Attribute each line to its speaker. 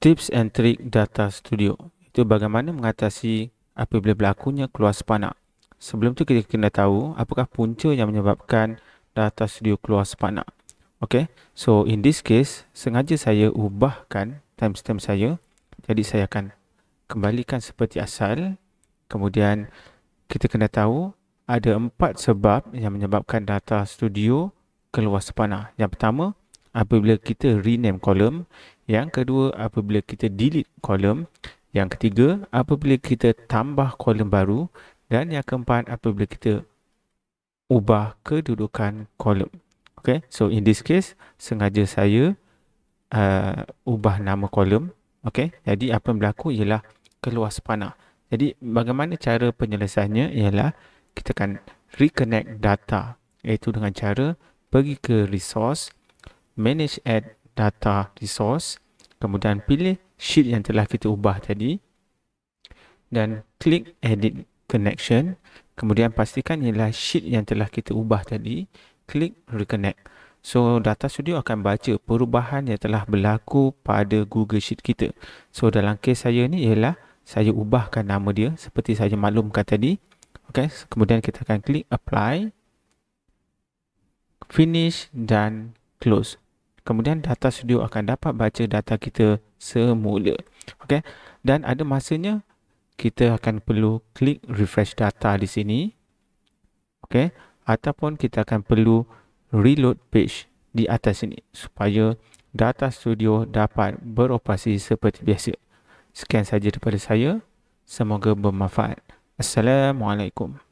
Speaker 1: tips and trick data studio itu bagaimana mengatasi apabila berlakunya keluar sepanak sebelum tu kita kena tahu apakah punca yang menyebabkan data studio keluar sepanak okey so in this case sengaja saya ubahkan timestamp saya jadi saya akan kembalikan seperti asal kemudian kita kena tahu ada empat sebab yang menyebabkan data studio keluar sepanak yang pertama apabila kita rename kolom, Yang kedua, apabila kita delete kolom, Yang ketiga, apabila kita tambah kolom baru. Dan yang keempat, apabila kita ubah kedudukan kolom. Okay, so in this case, sengaja saya uh, ubah nama kolom. Okay, jadi apa yang berlaku ialah keluar sepanah. Jadi bagaimana cara penyelesaiannya ialah kita akan reconnect data iaitu dengan cara pergi ke resource manage add data resource kemudian pilih sheet yang telah kita ubah tadi dan klik edit connection kemudian pastikan ialah sheet yang telah kita ubah tadi klik reconnect so data studio akan baca perubahan yang telah berlaku pada google sheet kita so dalam kes saya ni ialah saya ubahkan nama dia seperti saya maklumkan tadi okay. kemudian kita akan klik apply finish dan close. Kemudian data studio akan dapat baca data kita semula. Okey. Dan ada masanya kita akan perlu klik refresh data di sini. Okey. Ataupun kita akan perlu reload page di atas sini supaya data studio dapat beroperasi seperti biasa. Sekian saja daripada saya. Semoga bermanfaat. Assalamualaikum.